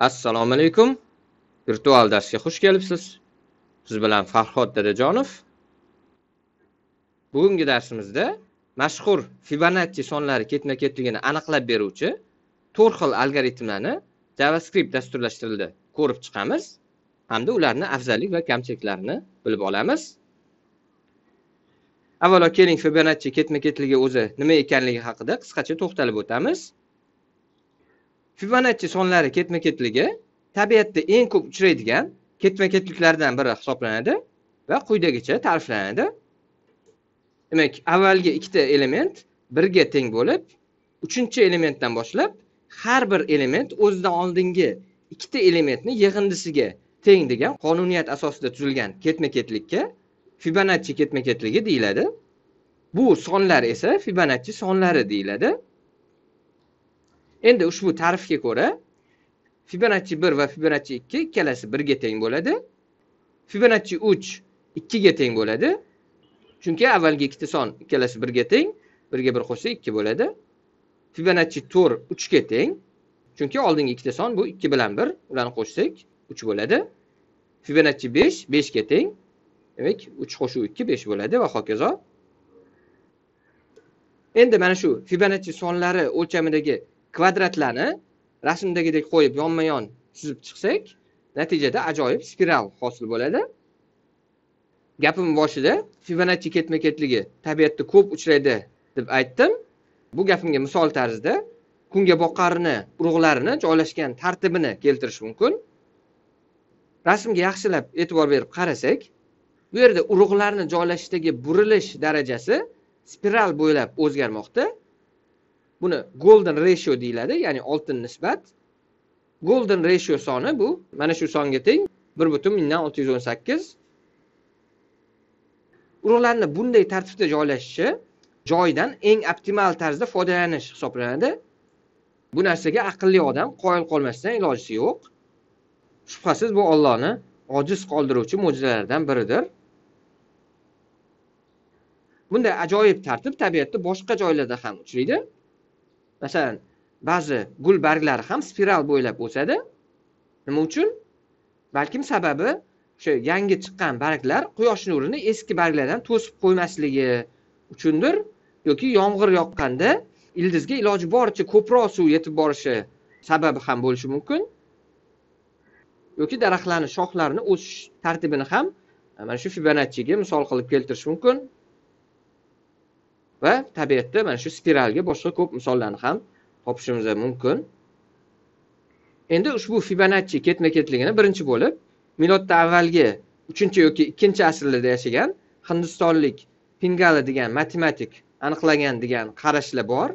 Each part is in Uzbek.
assalomu alaykum virtual darsga xush kelibsiz siz bilan farhod dadajonov bugungi darsimizda mashhur fibonacci sonlari ketma ketligini aniqlab beruvchi to'rt xil algoritmlarni javascript dasturlashtirildi ko'rib chiqamiz hamda ularni afzallik va kamchiliklarini bilib olamiz avvalo keling fibonacci ketma ketligi o'zi nima ekanligi haqida qisqacha to'xtalib o'tamiz fibonacci sonlari ketma ketligi tabiatda eng ko'p uchraydigan ketma ketliklardan biri hisoblanadi va quyidagicha ta'riflanadi demak avvalgi ikkita element birga teng bo'lib uchinchi elementdan boshlab har bir element o'zidan oldingi ikkita elementni yig'indisiga teng degan qonuniyat asosida tuzilgan ketma ketlikka fibonacci ketma ketligi deyiladi bu sonlar esa fibonacci sonlari deyiladi endi ushbu tarifga ko'ra fibonacci bir va fibonacci ikki ikkalasi birga teng bo'ladi fibonacci uch ikkiga teng bo'ladi chunki avvalgi ikkita son ikkalasi birga teng birga bir qo'shsa ikki bo'ladi fibonacci to'rt uchga teng chunki oldingi ikkita son bu ikki bilan bir ularni qo'shsak uch bo'ladi fibonacci besh beshga teng demak uch qo'shuv ikki besh bo'ladi va hokazo endi mana shu fibonacci sonlari o'lchamidagi kvadratlarni rasmdagidek qo'yib yonma yon chizib chiqsak natijada ajoyib spiral hosil bo'ladi gapimni boshida fibonacci ketma ketligi tabiatda ko'p uchraydi deb aytdim bu gapimga misol tarzida kunga boqarni urug'larini joylashgan tartibini keltirish mumkin rasmga yaxshilab e'tibor berib qarasak bu yerda urug'larni joylashishdagi burilish darajasi spiral bo'ylab o'zgarmoqda buni golden ratio deyiladi ya'ni oltin nisbat golden ratio soni bu mana shu songa teng bir butun mingdan olti yuz o'n sakkiz urug'larni bunday tartibda joylashishi joydan eng optimal tarzda foydalanish hisoblanadi bu narsaga aqlli odam qoyil qolmasdan ilojisi yo'q shubhasiz bu ollohni ojiz qoldiruvchi mo'jizalaridan biridir bunday ajoyib tartib tabiatda boshqa joylarda ham uchraydi masalan ba'zi gul barglari ham spiral bo'ylab o'sadi nima uchun balkim sababi o'sha yangi chiqqan barglar quyosh nurini eski barglardan to'sib qo'ymasligi uchundir yoki yomg'ir yoqqanda ildizga iloji boricha ko'proq suv yetib borishi sababi ham bo'lishi mumkin yoki daraxtlarni shoxlarini o'sish tartibini ham e, mana shu fibonachchiga misol qilib keltirish mumkin tabiatda mana shu spiralga boshqa ko'p misollarni ham topishimiz mumkin endi ushbu fibonacci ketma ketligini birinchi bo'lib miloddan avvalgi uchinchi yoki ikkinchi asrlarda yashagan hindistonlik pingali degan matematik aniqlagan degan qarashlar bor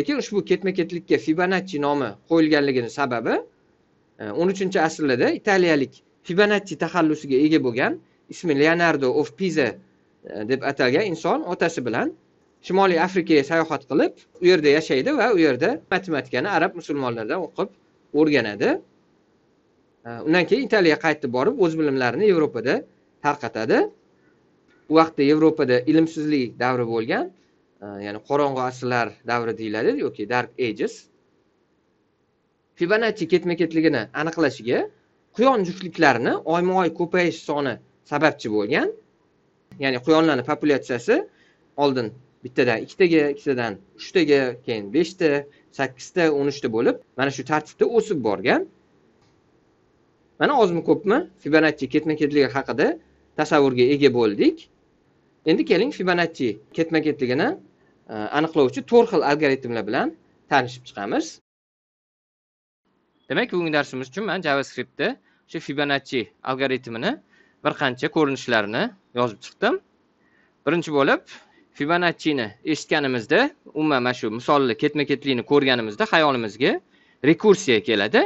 lekin ushbu ketma ketlikka fibonacci nomi qo'yilganligini sababi e, o'n uchinchi asrlarda italiyalik fibonacci taxallusiga ega bo'lgan ismi leonardo of piza e, deb atalgan inson otasi bilan shimoliy afrikaga sayohat qilib u yerda yashaydi va u yerda matematikani arab musulmonlaridan o'qib o'rganadi undan keyin italiyaga qaytib borib o'z bilimlarini yevropada tarqatadi u vaqtda yevropada ilmsizlik davri bo'lgan ya'ni qorong'u asrlar davri deyiladi yoki dark ages fibonacci ketma ketligini aniqlashiga quyon juftliklarini oyma oy ko'payish soni sababchi bo'lgan ya'ni quyonlarni populyatsiyasi oldin bittadan ikkitaga ikkitadan uchtaga keyin beshta sakkizta o'n uchta bo'lib mana shu tartibda o'sib borgan mana ozmi ko'pmi fibonacci ketma ketligi haqida tasavvurga ega bo'ldik endi keling fibonacci ketma ketligini e, aniqlovchi to'rt xil algoritmlar bilan tanishib chiqamiz demak bugungi darsimiz uchun man javascriptda o'sha fibonacci algoritmini bir qancha ko'rinishlarini yozib chiqdim birinchi bo'lib fibonacchini eshitganimizda, umuman mana shu misolni ketma-ketlikni ko'rganimizda xayolimizga rekursiya keladi.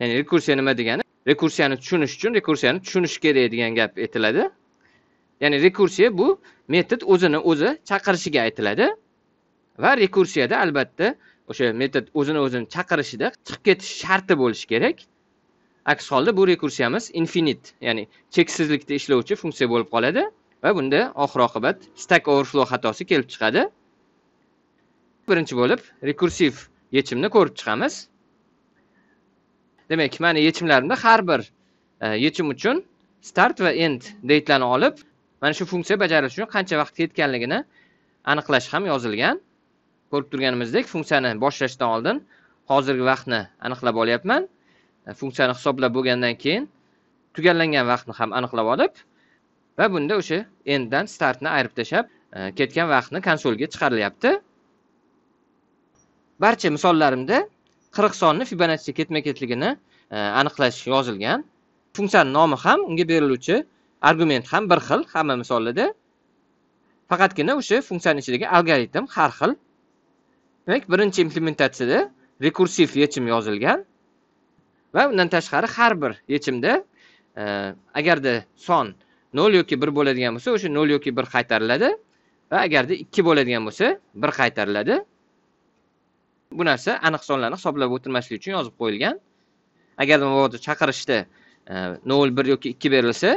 Ya'ni rekursiya nima degani? Rekursiyani tushunish uchun rekursiyani tushunish kerak degan gap aytiladi. Ya'ni rekursiya bu metod o'zini o'zi chaqirishiga aytiladi va rekursiyada albatta o'sha metod o'zini o'zini chaqirishida chiqib ketish sharti bo'lishi kerak. Aks holda bu rekursiyamiz infinit, ya'ni cheksizlikda ishlovchi funksiya bo'lib qoladi. va bunda oxir oqibat stack overflow xatosi kelib chiqadi birinchi bo'lib rekursiv yechimni ko'rib chiqamiz demak mana yechimlarimda har bir e, yechim uchun start va end datelarni olib mana shu funksiya bajarilishi uchun qancha vaqt ketganligini aniqlash ham yozilgan ko'rib turganimizdek funksiyani boshlashdan oldin hozirgi vaqtni aniqlab olyapman e, funksiyani hisoblab bo'lgandan keyin tugallangan vaqtni ham aniqlab olib va bunda o'sha enddan startni ayirib tashlab e, ketgan vaqtni konsolga chiqarilyapti barcha misollarimda qirq sonni fibonacci ketma ketligini e, aniqlash yozilgan funksiyani nomi ham unga beriluvchi argument ham bir xil hamma misollarda faqatgina o'sha funksiyani ichidagi algoritm har xil demak birinchi implementatsiyada rekursiv yechim yozilgan va undan tashqari har bir yechimda e, agarda son nol yoki bir bo'ladigan bo'lsa o'sha nol yoki bir qaytariladi va agarda ikki bo'ladigan bo'lsa bir qaytariladi bu narsa aniq sonlarni hisoblab o'tirmaslik uchun yozib qo'yilgan agarda mabodo chaqirishda e, nol bir yoki ikki berilsa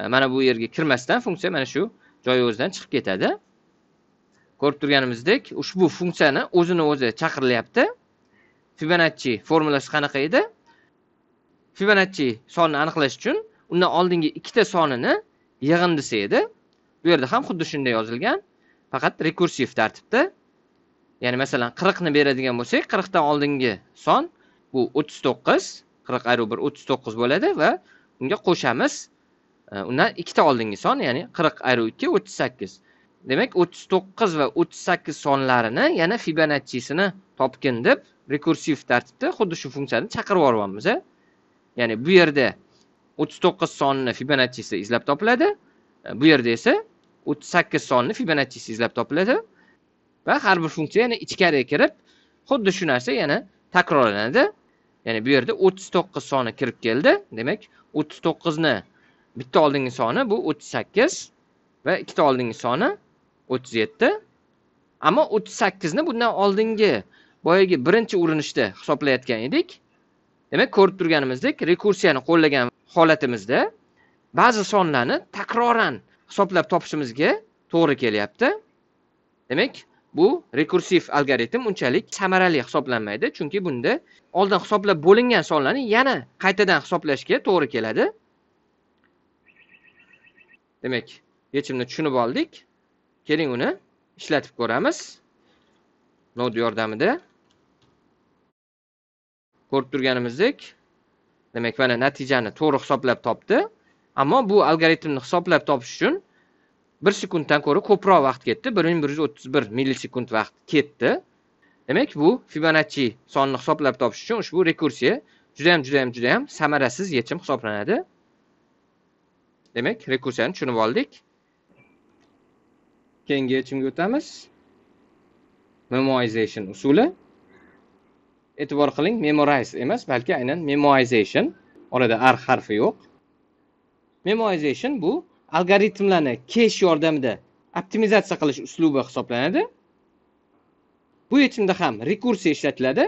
e, mana bu yerga kirmasdan funksiya mana shu joyi o'zidan chiqib ketadi ko'rib turganimizdek ushbu funksiyani o'zini o'zi chaqirilyapti fibonacci formulasi qanaqa edi fibonacci sonni aniqlash uchun undan oldingi ikkita sonini yig'indisi edi bu yerda ham xuddi shunday yozilgan faqat rekursiv tartibda ya'ni masalan qirqni beradigan bo'lsak qirqdan oldingi son bu o'ttiz to'qqiz qirq 39 bir o'ttiz to'qqiz bo'ladi va unga qo'shamiz e, undan ikkita oldingi son ya'ni qirq 2 ikki o'ttiz sakkiz demak o'ttiz to'qqiz va o'ttiz sakkiz sonlarini yana Fibonacci'sini topgin deb rekursiv tartibda xuddi shu funksiyani chaqirib yuboryapmiz ya'ni bu yerda o'ttiz to'qqiz sonni fibonachchisi izlab topiladi e, bu yerda esa o'ttiz sakkiz sonni fibonachchisi izlab topiladi va har bir funksiya yana ichkariga kirib xuddi shu narsa yana takrorlanadi ya'ni bu yerda o'ttiz to'qqiz soni kirib keldi demak o'ttiz to'qqizni bitta oldingi soni bu o'ttiz sakkiz va ikkita oldingi soni o'ttiz yetti ammo o'ttiz sakkizni bundan oldingi boyagi birinchi urinishda hisoblayotgan edik demak ko'rib turganimizdek rekursiyani qo'llagan holatimizda ba'zi sonlarni takroran hisoblab topishimizga to'g'ri kelyapti demak bu rekursiv algoritm unchalik samarali hisoblanmaydi chunki bunda oldin hisoblab bo'lingan sonlarni yana qaytadan hisoblashga to'g'ri keladi demak yechimni tushunib oldik keling uni ishlatib ko'ramiz node yordamida ko'rib turganimizdek demak mana natijani to'g'ri hisoblab topdi ammo bu algoritmni hisoblab topish uchun bir sekunddan ko'ra ko'proq vaqt ketdi bir ming bir yuz o'ttiz bir millisekund vaqt ketdi demak bu fibonacchi sonni hisoblab topish uchun ushbu rekursiya judayam judayam judayam samarasiz yechim hisoblanadi demak rekursiyani tushunib oldik keyingi yechimga o'tamiz memoization usuli e'tibor qiling memorize emas balki aynan memoization orada r harfi yo'q memoization bu algoritmlarni kesh yordamida optimizatsiya qilish uslubi hisoblanadi bu yechimda ham rekursiya ishlatiladi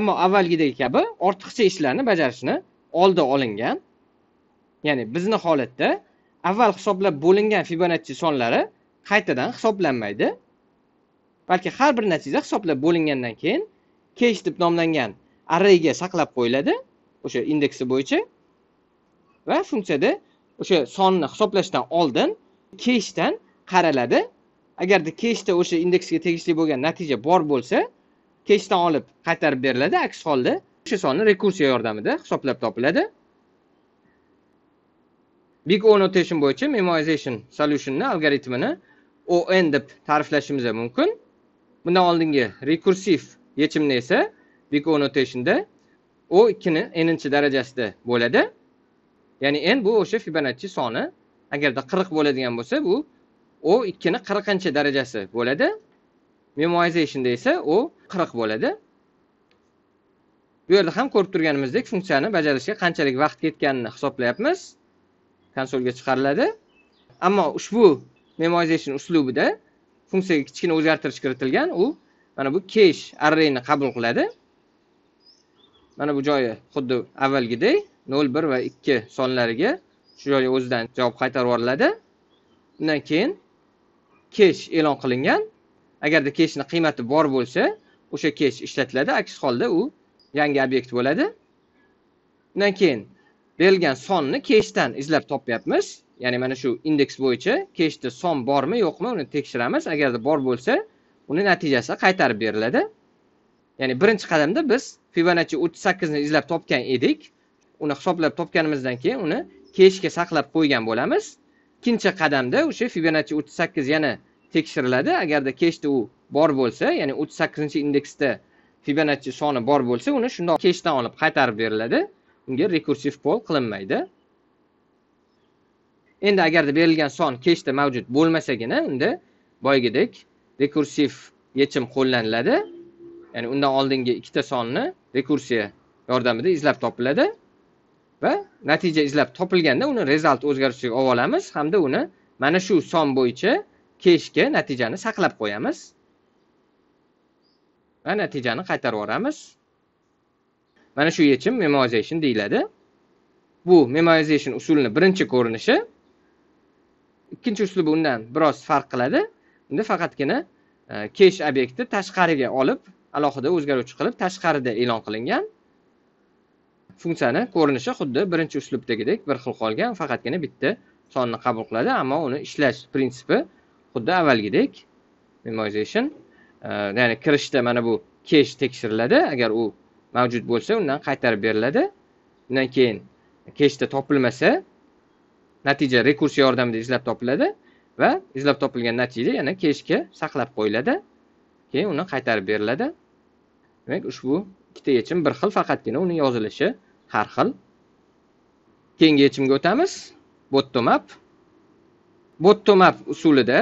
ammo avvalgidagi kabi ortiqcha ishlarni bajarishni oldi olingan ya'ni bizni holatda avval hisoblab bo'lingan fibonacci sonlari qaytadan hisoblanmaydi balki har bir natija hisoblab bo'lingandan keyin keys deb nomlangan arrayga saqlab qo'yiladi o'sha indeksi bo'yicha va funksiyada o'sha sonni hisoblashdan oldin keysdan qaraladi agarda keysda o'sha indeksga tegishli bo'lgan natija bor bo'lsa keysdan olib qaytarib beriladi aks holda o'sha sonni rekursiya yordamida hisoblab topiladi big o notation bo'yicha memoization solutionni algoritmini on deb ta'riflashimiz mumkin bundan oldingi rekursiv yechimni esa big annotationda o ikkini ninchi darajasida bo'ladi ya'ni n bu o'sha fibonacci soni agarda qirq bo'ladigan bo'lsa bu o ikkini qirqinchi darajasi bo'ladi memoizationda esa u qirq bo'ladi bu yerda ham ko'rib turganimizdek funksiyani bajarishga qanchalik vaqt ketganini hisoblayapmiz konsolga chiqariladi ammo ushbu memoization uslubida funksiyaga kichkina o'zgartirish kiritilgan u mana bu kesh arrayni qabul qiladi mana bu joyi xuddi avvalgidek nol bir va ikki sonlariga shu joyga o'zidan javob qaytarib yuboriladi undan keyin kesh e'lon qilingan agarda keshni qiymati bor bo'lsa o'sha kesh ishlatiladi aks holda u yangi obyekt bo'ladi undan keyin berilgan sonni keshdan izlab topyapmiz ya'ni mana shu indeks bo'yicha keshda son bormi yo'qmi uni tekshiramiz agarda bor bo'lsa uni natijasi qaytarib beriladi ya'ni birinchi qadamda biz fibonacci o'ttiz sakkizni izlab topgan edik uni hisoblab topganimizdan keyin uni kechga saqlab qo'ygan bo'lamiz ikkinchi qadamda o'sha fibonacci o'ttiz sakkiz yana tekshiriladi agarda kechda u bor bo'lsa ya'ni o'ttiz sakkizinchi indeksda fibonacci soni bor bo'lsa uni shundoq kechdan olib qaytarib beriladi unga rekursiv pol qilinmaydi endi agarda berilgan son kechda mavjud bo'lmasagina unda boyagidek rekursiv yechim qo'llaniladi ya'ni undan oldingi ikkita sonni rekursiya yordamida izlab topiladi va natija izlab topilganda uni rezalt o'zgarishiga olib olamiz hamda uni mana shu son bo'yicha keshga natijani saqlab qo'yamiz va natijani qaytarib yuboramiz mana shu yechim memoization deyiladi bu memoization usulini birinchi ko'rinishi ikkinchi uslubi undan biroz farq qiladi endi faqatgina kesh obyekti tashqariga olib alohida o'zgaruvchi qilib tashqarida e'lon qilingan funksiyani ko'rinishi xuddi birinchi uslubdagidek bir xil qolgan faqatgina bitta sonni qabul qiladi ammo uni ishlash prinsipi xuddi avvalgidek memoization e, ya'ni kirishda mana bu kesh tekshiriladi agar u mavjud bo'lsa undan qaytarib beriladi undan keyin kechda topilmasa natija rekursiya yordamida izlab topiladi va izlab topilgan natija yana kechga saqlab qo'yiladi keyin uni qaytarib beriladi demak ushbu ikkita yechim bir xil faqatgina uni yozilishi har xil keyingi yechimga o'tamiz bottomap bottomap usulida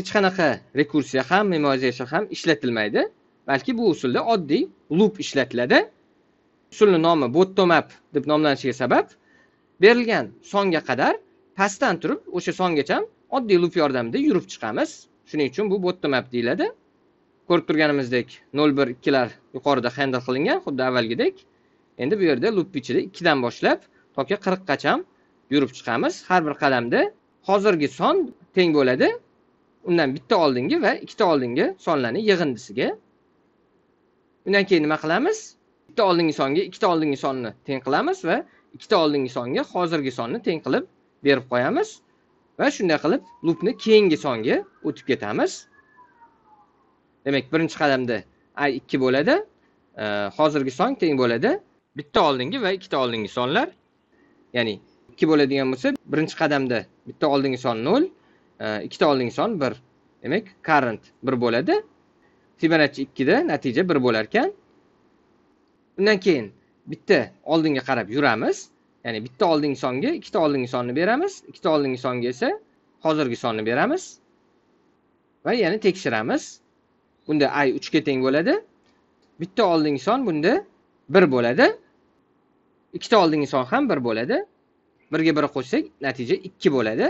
hech qanaqa rekursiya ham memoizatsiya ham ishlatilmaydi balki bu usulda oddiy loop ishlatiladi usulni nomi bottomap deb nomlanishiga sabab berilgan songa qadar pastdan turib o'sha songacha oddiy loop yordamida yurib chiqamiz shuning uchun bu botta map deyiladi ko'rib turganimizdek nol bir ikkilar yuqorida handle qilingan xuddi avvalgidek endi bu yerda lup ichida ikkidan boshlab toki qirqqacha yurib chiqamiz har bir qadamda hozirgi son teng bo'ladi undan bitta oldingi va ikkita oldingi sonlarni yig'indisiga undan keyin nima qilamiz bitta oldingi songa ikkita oldingi sonni teng qilamiz va ikkita oldingi songa hozirgi sonni teng qilib berib qo'yamiz va shunday qilib lupni keyingi songa o'tib ketamiz demak birinchi qadamda a ikki bo'ladi e, hozirgi son teng bo'ladi bitta oldingi va ikkita oldingi sonlar ya'ni ikki bo'ladigan bo'lsa birinchi qadamda bitta oldingi son nol e, ikkita oldingi son bir demak current bir bo'ladi fibonacci ikkida natija bir bo'lar ekan undan keyin bitta oldinga qarab yuramiz ya'ni bitta oldingi songa ikkita oldingi sonni beramiz ikkita oldingi songa esa hozirgi sonni beramiz va yana tekshiramiz bunda i uchga teng bo'ladi bitta oldingi son bunda bir bo'ladi ikkita oldingi son ham bir bo'ladi birga bir qo'shsak natija ikki bo'ladi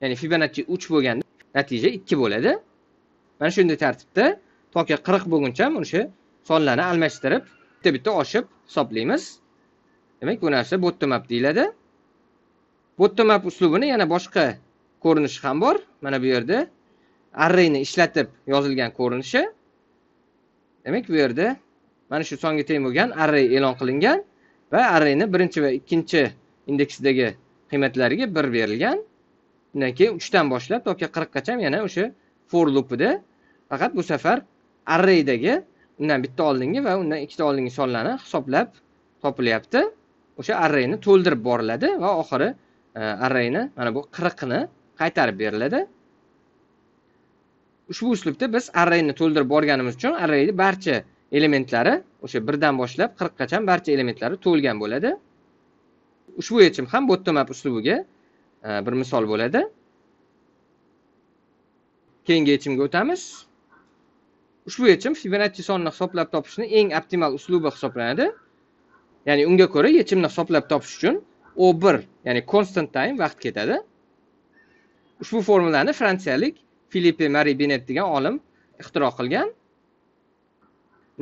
ya'ni fibonacci uch bo'lganda natija ikki bo'ladi mana shunday tartibda toki qirq bo'lguncha mana sonlarni almashtirib bitta bitta oshib hisoblaymiz demak bu narsa bottom map deyiladi Bottom map uslubini yana boshqa ko'rinishi ham bor mana bu yerda arrayni ishlatib yozilgan ko'rinishi demak bu yerda mana shu songa teng bo'lgan array e'lon qilingan va arrayni birinchi va ikkinchi indeksdagi qiymatlariga bir berilgan undan keyin uchdan boshlab toki qirqqacha yana o'sha for loopida faqat bu safar arraydagi undan bitta oldingi va undan ikkita oldingi sonlarni hisoblab topilyapti o'sha arrayni to'ldirib boriladi va oxiri e, arrayni mana bu qirqni qaytarib beriladi ushbu uslubda biz arrayni to'ldirib borganimiz uchun arrayni barcha elementlari o'sha birdan boshlab qirqqacha barcha elementlari to'lgan bo'ladi ushbu yechim ham bottom up uslubiga e, bir misol bo'ladi keyingi yechimga o'tamiz ushbu yechim fibonacci sonini hisoblab topishni eng optimal uslubi hisoblanadi ya'ni unga ko'ra yechimni hisoblab topish uchun o bir ya'ni constant time vaqt ketadi ushbu formulani fransiyalik filippe mari binet degan olim ixtiro qilgan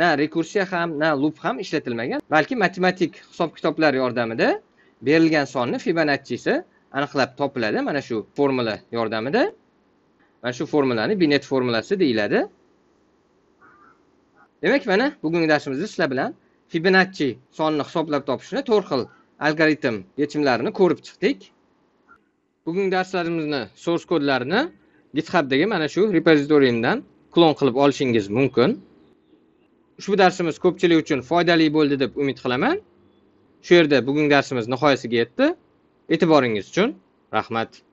na rekursiya ham na lup ham ishlatilmagan balki matematik hisob kitoblar yordamida berilgan sonni fibonachchisi aniqlab topiladi mana shu formula yordamida mana shu formulani binet formulasi deyiladi demak mana bugungi darsimizni sizlar bilan fibonacchi sonini hisoblab topishni to'rt xil algoritm yechimlarini ko'rib chiqdik bugungi darslarimizni source kodlarini githubdagi mana shu repozitoriyimdan klon qilib olishingiz mumkin ushbu darsimiz ko'pchilik uchun foydali bo'ldi deb umid qilaman shu yerda bugungi darsimiz nihoyasiga yetdi e'tiboringiz uchun rahmat